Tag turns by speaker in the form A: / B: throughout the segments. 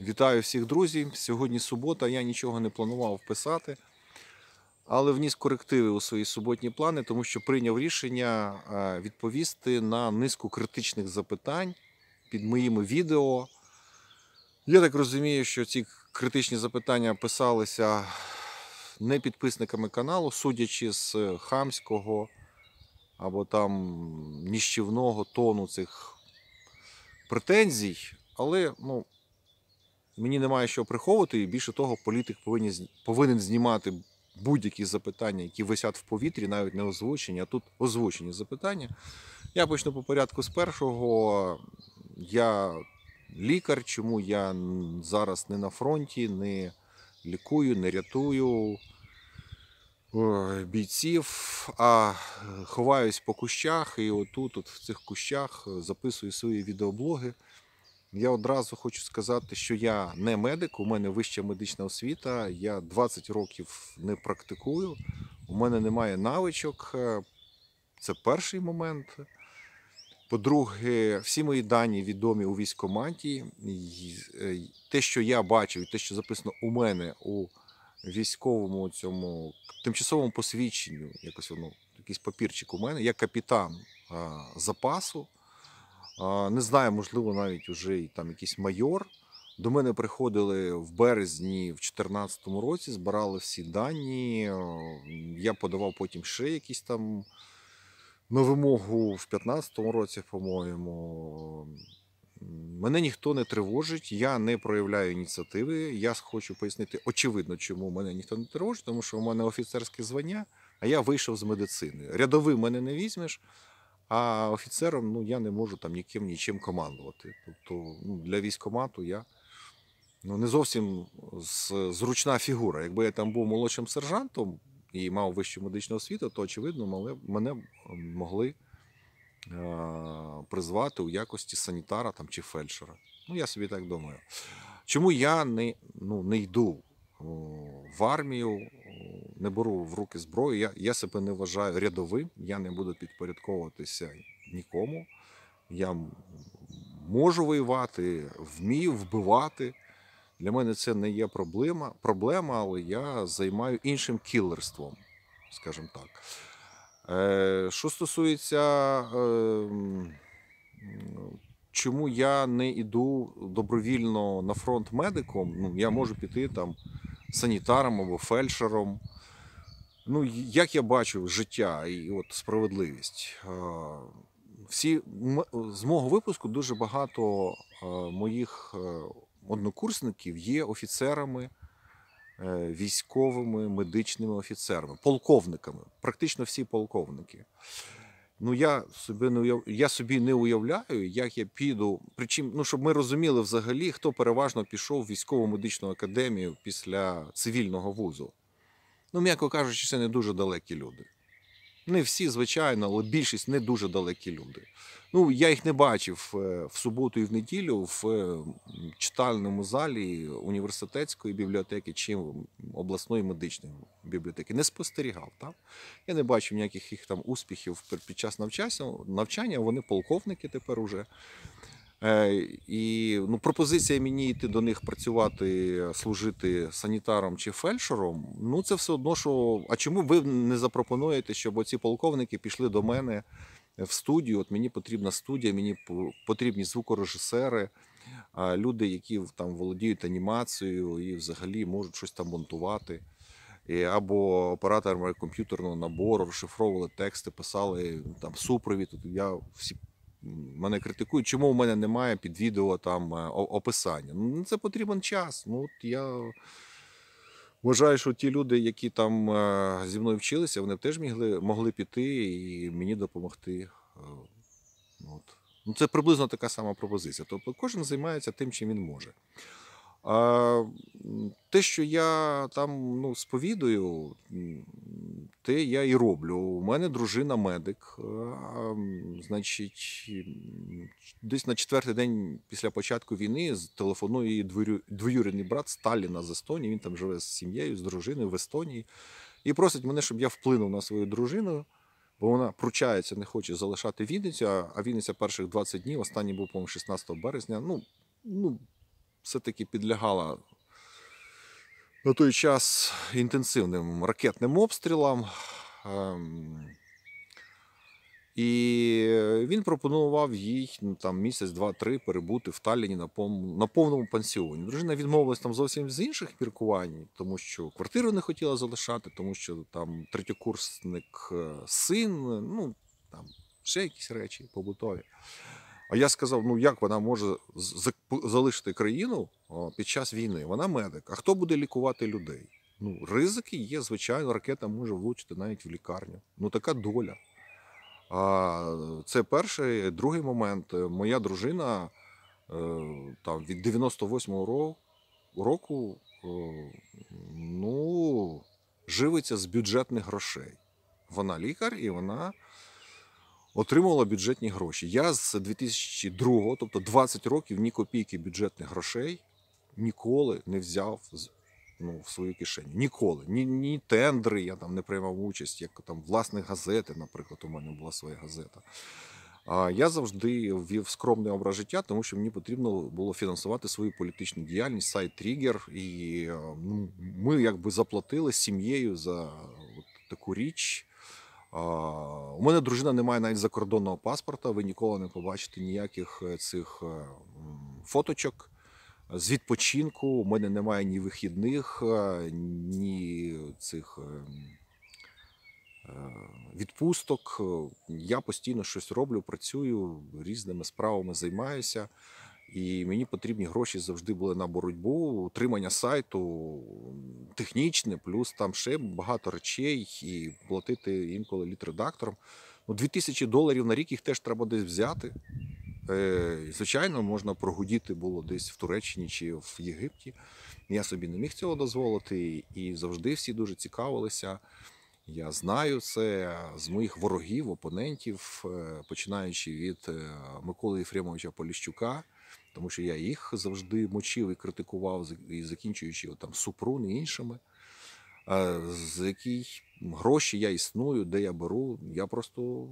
A: Вітаю всіх друзів! Сьогодні субота, я нічого не планував писати, але вніс корективи у свої суботні плани, тому що прийняв рішення е, відповісти на низку критичних запитань під моїми відео. Я так розумію, що ці критичні запитання писалися не підписниками каналу, судячи з хамського або там ніщівного тону цих претензій. Але ну, Мені немає що приховувати, і більше того, політик повинен повинен знімати будь-які запитання, які висять в повітрі, навіть не озвучені, а тут озвучені запитання. Я почну по порядку з першого. Я лікар, чому я зараз не на фронті, не лікую, не рятую бійців, а ховаюсь по кущах, і отут, от в цих кущах записую свої відеоблоги. Я одразу хочу сказати, що я не медик, у мене вища медична освіта. Я 20 років не практикую, у мене немає навичок. Е, це перший момент. По-друге, всі мої дані відомі у військкоматі. Е, те, що я бачив, і те, що записано у мене у військовому цьому тимчасовому посвідченню, якось воно, якийсь папірчик у мене. Я капітан запасу. Не знаю, можливо, навіть уже і там якийсь майор. До мене приходили в березні, в 2014 році, збирали всі дані. Я подавав потім ще якісь там на вимогу в 2015 році, по-моєму. Мене ніхто не тривожить, я не проявляю ініціативи. Я хочу пояснити, очевидно, чому мене ніхто не тривожить, тому що в мене офіцерське звання, а я вийшов з медицини. Рядовий мене не візьмеш. А офіцером ну, я не можу там ніким нічим командувати. Тобто ну, для військомату я ну, не зовсім зручна фігура. Якби я там був молодшим сержантом і мав вищу медичну освіту, то очевидно, мене могли е, призвати у якості санітара там, чи фельдшера. Ну, я собі так думаю. Чому я не, ну, не йду в армію не беру в руки зброю. Я я себе не вважаю рядовим, я не буду підпорядковуватися нікому. Я можу воювати, вмію вбивати. Для мене це не є проблема, проблема але я займаю іншим кілерством, скажімо так. Е, Що стосується, е, чому я не йду добровільно на фронт медиком, ну я можу піти там санітаром або фельдшером. Ну, як я бачу життя і от справедливість, е, всі з мого випуску дуже багато е, моїх е, однокурсників є офіцерами, військовими, медичними офіцерами, полковниками. Практично всі полковники. Ну, я собі не уяв... я собі не уявляю, як я піду. Причому, ну щоб ми розуміли взагалі, хто переважно пішов в військово-медичну академію після цивільного вузу ну, м'яко кажучи, це не дуже далекі люди. Не всі, звичайно, але більшість не дуже далекі люди. Ну, я їх не бачив е, в суботу і в неділю в е, читальному залі університетської бібліотеки чи обласної медичної бібліотеки. Не спостерігав там. Я не бачив ніяких їх там успіхів під час навчання. Навчання вони полковники тепер уже. Е, і ну, пропозиція мені йти до них працювати, служити санітаром чи фельдшером. Ну це все одно, що а чому ви не запропонуєте, щоб оці полковники пішли до мене в студію? От мені потрібна студія, мені потрібні звукорежисери, люди, які там володіють анімацією і взагалі можуть щось там монтувати. Або операторами комп'ютерного набору розшифровували тексти, писали там супровід. Я всі мене критикують, чому в мене немає під відео там е, описання. Ну, Це потрібен час. Ну, от я... Вважаю, що ті люди, які там е, зі мною вчилися, вони теж могли могли піти і мені допомогти. Е, ну, от. Ну, Це приблизно така сама пропозиція. Тобто кожен займається тим, чим він може. А те, що я там ну, сповідую, те я і роблю. У мене дружина медик. А, значить, десь на четвертий день після початку війни телефонує її двоюрідний брат Сталіна з Естонії. Він там живе з сім'єю, з дружиною в Естонії, і просить мене, щоб я вплинув на свою дружину. Бо вона пручається, не хоче залишати Вінницю, а Вінниця перших 20 днів, останній був, по-моєму, 16 березня. Ну, ну все-таки підлягала на той час інтенсивним ракетним обстрілам. Ем, і він пропонував їй ну, там місяць, два-три перебути в Талліні на повному, на повному пансіоні. Дружина відмовилась там зовсім з інших міркувань, тому що квартиру не хотіла залишати, тому що там третьокурсник е, син, ну там ще якісь речі побутові. А я сказав: ну як вона може залишити країну під час війни? Вона медик. А хто буде лікувати людей? Ну, ризики є, звичайно, ракета може влучити навіть в лікарню. Ну така доля. А це перший другий момент. Моя дружина е, там від 98-го року е, ну, живиться з бюджетних грошей. Вона лікар і вона отримувала бюджетні гроші. Я з 2002, тобто 20 років, ні копійки бюджетних грошей ніколи не взяв ну, в свою кишеню. Ніколи. Ні, ні тендри я там не приймав участь, як там власне газети, наприклад, у мене була своя газета. А я завжди вів скромний образ життя, тому що мені потрібно було фінансувати свою політичну діяльність, сайт тригер. І е, ну, ми якби заплатили сім'єю за от таку річ. У мене дружина не має навіть закордонного паспорта. Ви ніколи не побачите ніяких е, цих е, фоточок. З відпочинку у мене немає ні вихідних, е, ні цих відпусток. Я постійно щось роблю, працюю, різними справами займаюся. І мені потрібні гроші завжди були на боротьбу, утримання сайту технічне, плюс там ще багато речей і платити інколи літредактором. Ну, 2000 доларів на рік їх теж треба десь взяти. Е, Звичайно, можна прогудіти було десь в Туреччині чи в Єгипті. Я собі не міг цього дозволити, і завжди всі дуже цікавилися. Я знаю це з моїх ворогів, опонентів, е, починаючи від е, Миколи Єфремовича Поліщука тому що я їх завжди мочив і критикував, і закінчуючи от, там супрун і іншими. з які гроші я існую, де я беру. Я просто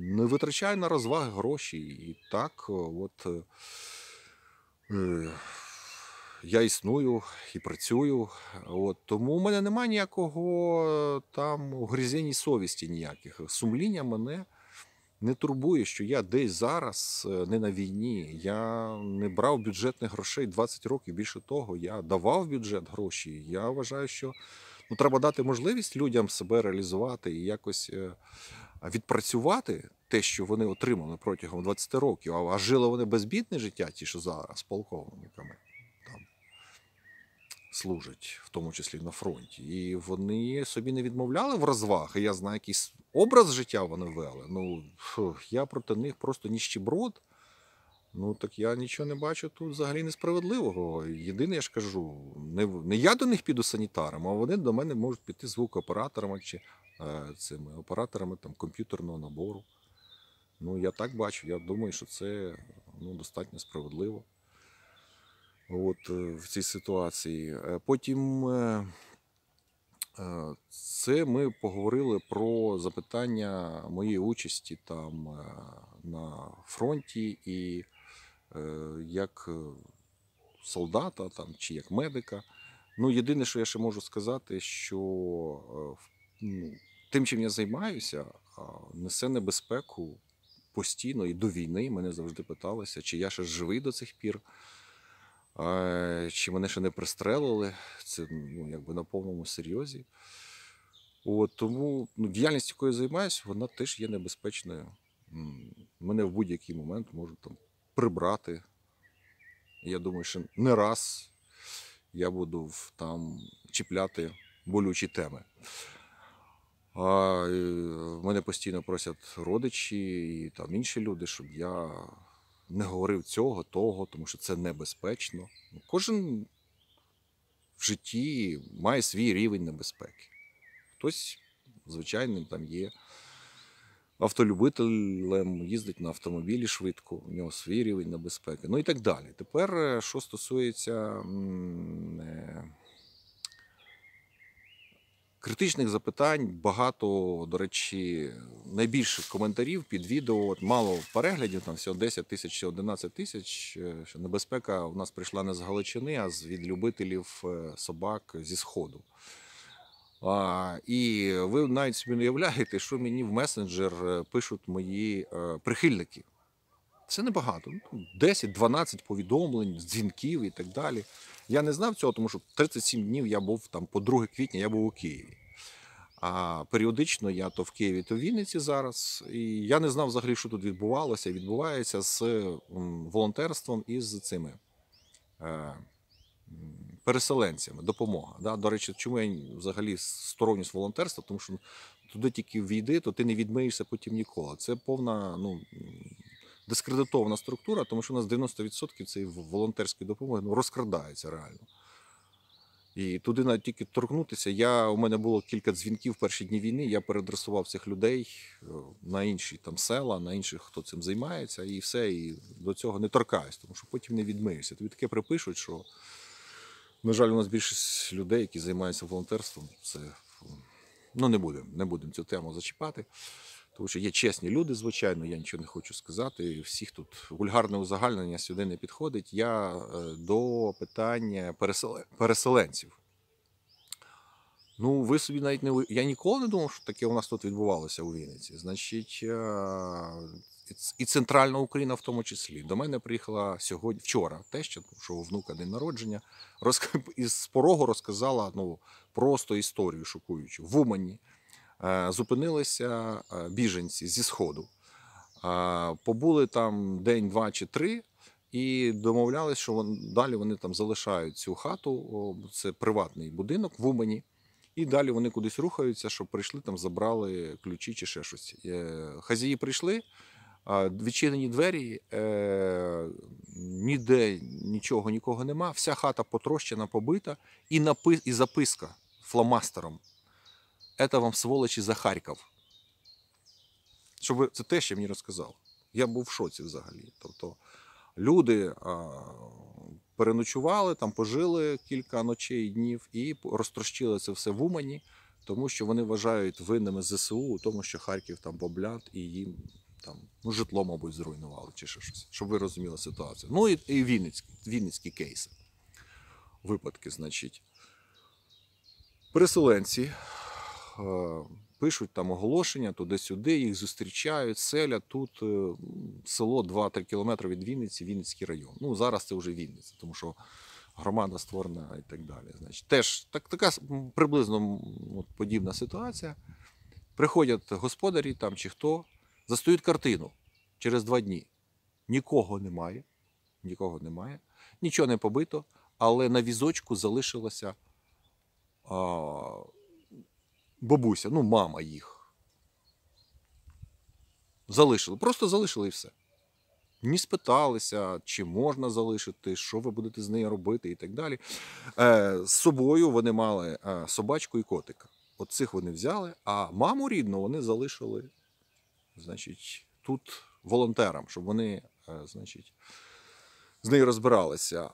A: не витрачаю на розваги гроші. І так, от е, я існую і працюю. От Тому у мене немає ніякого там угрізень совісті ніяких. Сумління мене не турбує, що я десь зараз е, не на війні. Я не брав бюджетних грошей 20 років. Більше того, я давав бюджет гроші. Я вважаю, що ну, треба дати можливість людям себе реалізувати і якось е, відпрацювати те, що вони отримали протягом 20 років. А жили вони безбідне життя, ті, що зараз полковниками служать, в тому числі на фронті. І вони собі не відмовляли в розваги. Я знаю, якийсь образ життя вони вели. Ну я проти них просто ніщеброд. Ну так я нічого не бачу тут взагалі несправедливого. Єдине, я ж кажу, не не я до них піду санітаром, а вони до мене можуть піти звукооператорами чи е, цими операторами там, комп'ютерного набору. Ну я так бачу. Я думаю, що це ну, достатньо справедливо от, э, в цій ситуації. Е, потім е, е, це ми поговорили про запитання моєї участі там на фронті і як солдата там, чи як медика. Ну, Єдине, що я ще можу сказати, що ну, тим, чим я займаюся, несе небезпеку постійно і до війни мене завжди питалися, чи я ще живий до цих пір. Чи мене ще не пристрелили, це ну, якби на повному серйозі. От, Тому ну, діяльність, якою я займаюся, вона теж є небезпечною. Мене в будь-який момент можуть там прибрати. Я думаю, що не раз я буду там чіпляти болючі теми. А е, Мене постійно просять родичі і там інші люди, щоб я не говорив цього, того, тому що це небезпечно. Ну, кожен в житті має свій рівень небезпеки. Хтось, звичайним, там є автолюбителем, їздить на автомобілі швидко, у нього свій рівень небезпеки. Ну і так далі. Тепер, е, що стосується. Е, критичних запитань, багато, до речі, найбільших коментарів під відео. От мало переглядів, там всього 10 тисяч чи 11 тисяч. Е, що небезпека у нас прийшла не з Галичини, а з від любителів е, собак зі Сходу. А, І ви навіть собі не уявляєте, що мені в месенджер е, пишуть мої е, прихильники. Це небагато. 10-12 ну, повідомлень, дзвінків і так далі. Я не знав цього, тому що 37 днів я був там по 2 квітня, я був у Києві. А періодично я то в Києві, то в Вінниці зараз. І я не знав взагалі, що тут відбувалося відбувається з волонтерством і з цими е, переселенцями, допомога. Да? До речі, чому я взагалі сторонність волонтерства? Тому що туди тільки війди, то ти не відмиєшся потім ніколи. Це повна ну, дискредитована структура, тому що у нас 90% цієї волонтерської допомоги ну, розкрадається реально. І туди навіть тільки торкнутися. Я, У мене було кілька дзвінків в перші дні війни. Я передресував цих людей е, на інші там села, на інших, хто цим займається, і все. І до цього не торкаюсь, тому що потім не відмиюся. Тобі таке припишуть, що, на жаль, у нас більшість людей, які займаються волонтерством, це ну не будемо не будем цю тему зачіпати. Тому що є чесні люди, звичайно, я нічого не хочу сказати. Всіх тут вульгарне узагальнення сюди не підходить. Я е, до питання переселенців. Ну, ви собі навіть не Я ніколи не думав, що таке у нас тут відбувалося у Вінниці. Значить, е, і центральна Україна, в тому числі, до мене приїхала сьогодні вчора, теща, тому що у внука день народження, роз... із порогу розказала ну, просто історію шокуючу в Умані. Е, зупинилися е, біженці зі сходу, е, побули там день, два чи три. І домовлялися, що вон, далі вони там залишають цю хату, це приватний будинок в Умані. І далі вони кудись рухаються, щоб прийшли, там забрали ключі чи ще щось. Хазії прийшли, відчинені двері, ніде нічого, нікого нема. Вся хата потрощена, побита, і напис, і записка фломастером Это вам сволочі за Харків. Щоб це те, що мені розказав. Я був в шоці взагалі. Тобто люди а, переночували, там пожили кілька ночей і днів і розтрощили це все в Умані, тому що вони вважають винними ЗСУ тому, що Харків там бомблят і їм там ну, житло, мабуть, зруйнували чи ще щось, щоб ви розуміли ситуацію. Ну і і Вінницькі, Вінницькі кейси. Випадки, значить, переселенці. Е, пишуть там оголошення туди-сюди, їх зустрічають, селя тут е, село 2-3 кілометри від Вінниці, Вінницький район. Ну зараз це вже Вінниця, тому що громада створена і так далі. Значить, теж так, така приблизно от, подібна ситуація. Приходять господарі там чи хто, застають картину через два дні. Нікого немає, нікого немає, нічого не побито, але на візочку залишилося бабуся, ну мама їх. Залишили. Просто залишили і все. Ні спиталися, чи можна залишити, що ви будете з нею робити і так далі. Е, З собою вони мали е, собачку і котика. Оцих вони взяли, а маму рідну вони залишили значить, тут волонтерам, щоб вони е, значить, з нею розбиралися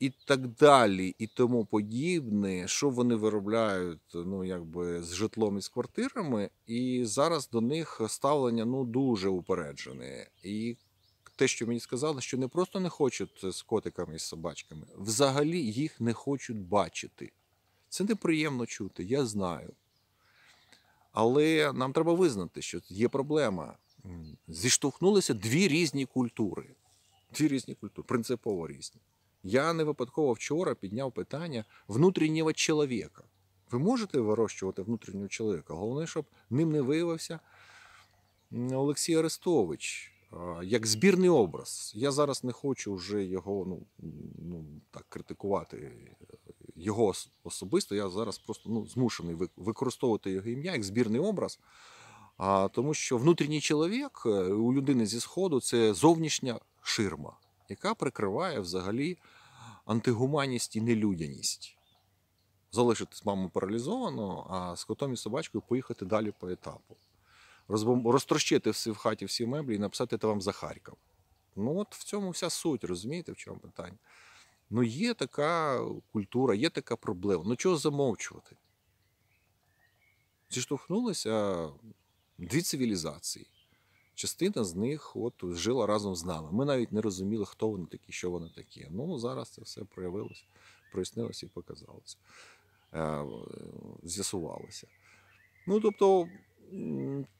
A: і так далі, і тому подібне, що вони виробляють ну якби з житлом і з квартирами, і зараз до них ставлення ну дуже упереджене. І те, що мені сказали, що не просто не хочуть з котиками і з собачками, взагалі їх не хочуть бачити. Це неприємно чути, я знаю. Але нам треба визнати, що є проблема. Зіштовхнулися дві різні культури. Дві різні культури, принципово різні. Я не випадково вчора підняв питання внутрішнього чоловіка. Ви можете вирощувати внутрішнього чоловіка? Головне, щоб ним не виявився Олексій Арестович як збірний образ. Я зараз не хочу вже його ну, ну так критикувати е, його особисто. Я зараз просто ну, змушений використовувати його ім'я як збірний образ. А тому, що внутрішній чоловік е, у людини зі сходу це зовнішня ширма, яка прикриває взагалі антигуманність і нелюдяність. Залишити маму паралізовану, а з котом і собачкою поїхати далі по етапу. Розтрощити всі в хаті всі меблі і написати це вам за Харків. Ну от в цьому вся суть, розумієте, в чому питання. Ну, є така культура, є така проблема. Ну чого замовчувати? Зіштовхнулися дві цивілізації частина з них от жила разом з нами. Ми навіть не розуміли, хто вони такі, що вони такі. Ну зараз це все проявилося, прояснилося і показалося, е, з'ясувалося. Ну тобто.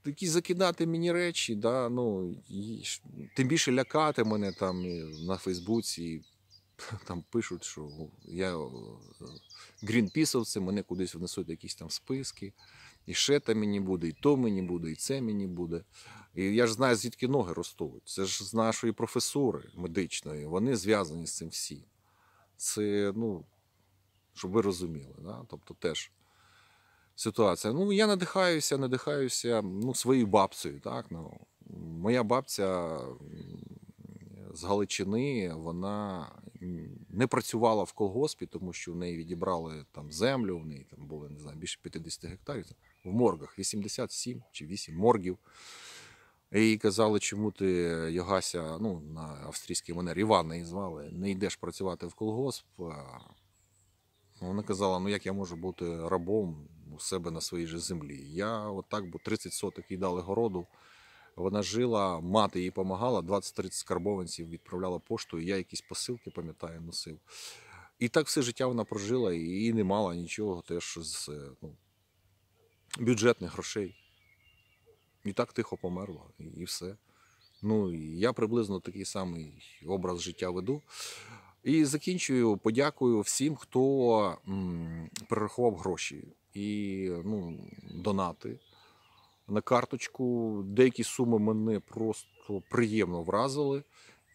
A: Такі закидати мені речі, да, ну, і, тим більше лякати мене там на Фейсбуці. там пишуть, що я грінпісовці, мене кудись внесуть якісь там списки і ще там мені буде, і то мені буде, і це мені буде. І я ж знаю, звідки ноги ростуть. Це ж з нашої професури медичної. Вони зв'язані з цим всім. Це, ну, щоб ви розуміли, да? тобто теж ситуація. Ну, я надихаюся, надихаюся ну, своєю бабцею. так, ну, Моя бабця з Галичини, вона не працювала в колгоспі, тому що в неї відібрали там землю, в неї там було не знаю, більше 50 гектарів в моргах 87 чи 8 моргів. І казали, чому ти е, Йогася, ну, на австрійський манер Івана її звали, не йдеш працювати в колгосп. Вона казала, ну як я можу бути рабом у себе на своїй же землі. Я отак, бо 30 соток їй дали городу. Вона жила, мати їй допомагала, 20-30 скарбованців відправляла пошту, я якісь посилки, пам'ятаю, носив. І так все життя вона прожила і не мала нічого теж з е, ну, бюджетних грошей. І так тихо померло, і все. Ну, Я приблизно такий самий образ життя веду. І закінчую, подякую всім, хто перерахував гроші і ну, донати на карточку. Деякі суми мене просто приємно вразили.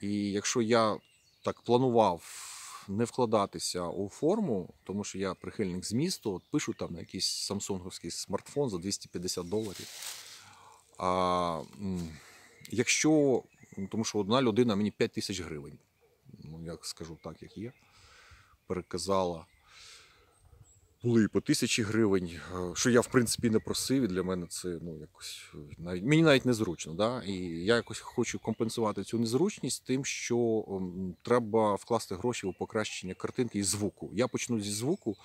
A: І якщо я так планував не вкладатися у форму, тому що я прихильник змісту, от пишу там на якийсь самсунговський смартфон за 250 доларів. А якщо, тому що одна людина мені 5 тисяч гривень, ну я скажу так, як є, переказала були і по тисячі гривень, е, що я в принципі не просив. і Для мене це ну якось е, навіть мені навіть незручно. Да? І я якось хочу компенсувати цю незручність тим, що ем, треба вкласти гроші у покращення картинки і звуку. Я почну зі звуку,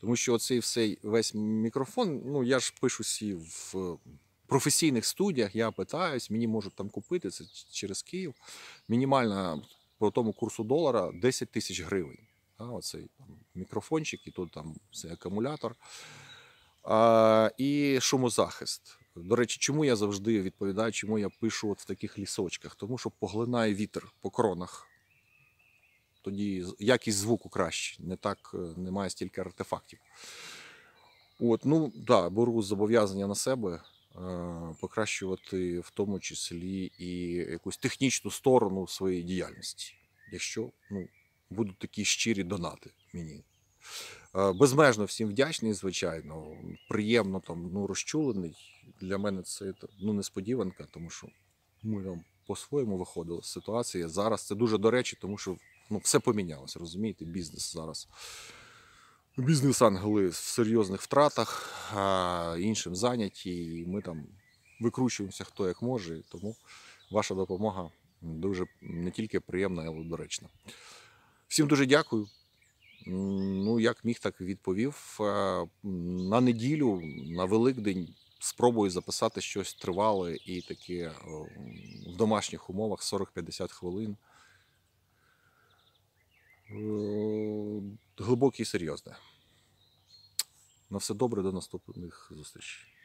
A: тому що оцей всей весь мікрофон. Ну я ж пишу сі в. Е, професійних студіях я питаюсь, мені можуть там купити це через Київ. Мінімальна по тому курсу долара 10 тисяч гривень. Да, Оцей там, мікрофончик, і тут там цей акумулятор. А, І шумозахист. До речі, чому я завжди відповідаю, чому я пишу от в таких лісочках? Тому що поглинає вітер по кронах. Тоді якість звуку краще, не так е, немає стільки артефактів. От, ну да, беру зобов'язання на себе е, покращувати в тому числі і якусь технічну сторону своєї діяльності, якщо ну, будуть такі щирі донати мені. Е, безмежно всім вдячний, звичайно. Приємно там ну, розчулений. Для мене це ну, несподіванка, тому що ми там по-своєму виходили з ситуації. Зараз це дуже до речі, тому що ну, все помінялося, розумієте, бізнес зараз. Бізнес-ангели в серйозних втратах, а іншим зайняті, і ми там викручуємося хто як може. Тому ваша допомога дуже не тільки приємна, але доречна. Всім дуже дякую. Ну, як міг, так відповів. Е, на неділю, на Великдень спробую записати щось тривале і таке е, в домашніх умовах 40-50 хвилин. Е, глибоке і серйозне. На все добре, до наступних зустрічей.